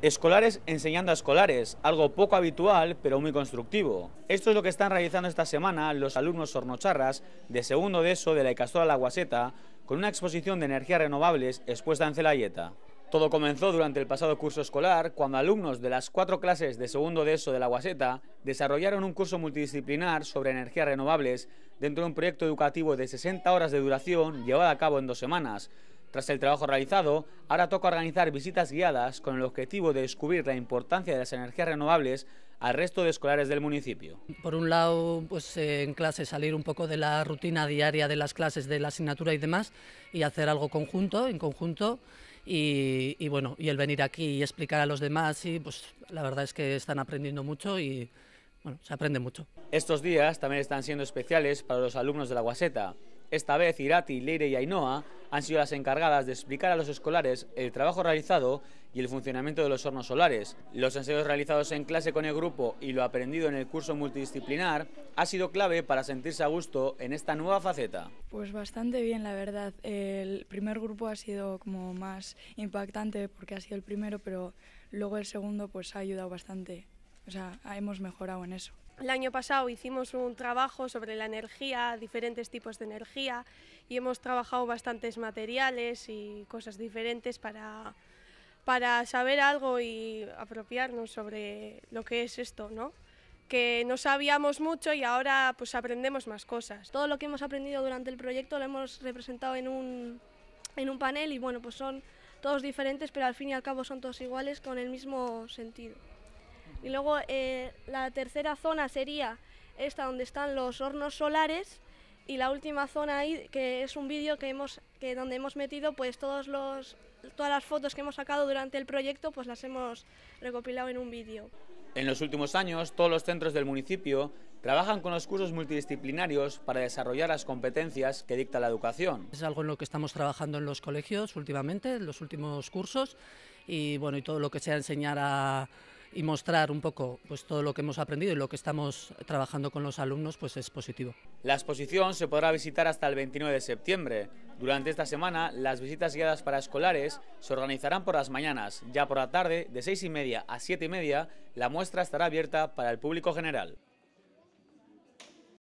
Escolares enseñando a escolares, algo poco habitual pero muy constructivo. Esto es lo que están realizando esta semana los alumnos hornocharras de segundo de ESO de la Icastola La Guaseta con una exposición de energías renovables expuesta en Celayeta. Todo comenzó durante el pasado curso escolar cuando alumnos de las cuatro clases de segundo de ESO de La Guaseta desarrollaron un curso multidisciplinar sobre energías renovables dentro de un proyecto educativo de 60 horas de duración llevado a cabo en dos semanas tras el trabajo realizado, ahora toca organizar visitas guiadas con el objetivo de descubrir la importancia de las energías renovables al resto de escolares del municipio. Por un lado, pues eh, en clase salir un poco de la rutina diaria de las clases de la asignatura y demás y hacer algo conjunto, en conjunto. Y, bueno, y el venir aquí y explicar a los demás, y pues la verdad es que están aprendiendo mucho y bueno, se aprende mucho. Estos días también están siendo especiales para los alumnos de la Guaseta. Esta vez Irati, Leire y Ainhoa han sido las encargadas de explicar a los escolares el trabajo realizado y el funcionamiento de los hornos solares. Los ensayos realizados en clase con el grupo y lo aprendido en el curso multidisciplinar ha sido clave para sentirse a gusto en esta nueva faceta. Pues bastante bien, la verdad. El primer grupo ha sido como más impactante porque ha sido el primero, pero luego el segundo pues ha ayudado bastante. O sea, hemos mejorado en eso. El año pasado hicimos un trabajo sobre la energía, diferentes tipos de energía, y hemos trabajado bastantes materiales y cosas diferentes para, para saber algo y apropiarnos sobre lo que es esto, ¿no? que no sabíamos mucho y ahora pues aprendemos más cosas. Todo lo que hemos aprendido durante el proyecto lo hemos representado en un, en un panel y bueno, pues son todos diferentes, pero al fin y al cabo son todos iguales con el mismo sentido. Y luego eh, la tercera zona sería esta donde están los hornos solares y la última zona ahí que es un vídeo que hemos que donde hemos metido pues todos los todas las fotos que hemos sacado durante el proyecto pues las hemos recopilado en un vídeo. En los últimos años todos los centros del municipio trabajan con los cursos multidisciplinarios para desarrollar las competencias que dicta la educación. Es algo en lo que estamos trabajando en los colegios últimamente, en los últimos cursos y bueno, y todo lo que sea enseñar a y mostrar un poco pues, todo lo que hemos aprendido y lo que estamos trabajando con los alumnos pues, es positivo. La exposición se podrá visitar hasta el 29 de septiembre. Durante esta semana, las visitas guiadas para escolares se organizarán por las mañanas. Ya por la tarde, de 6 y media a 7 y media, la muestra estará abierta para el público general.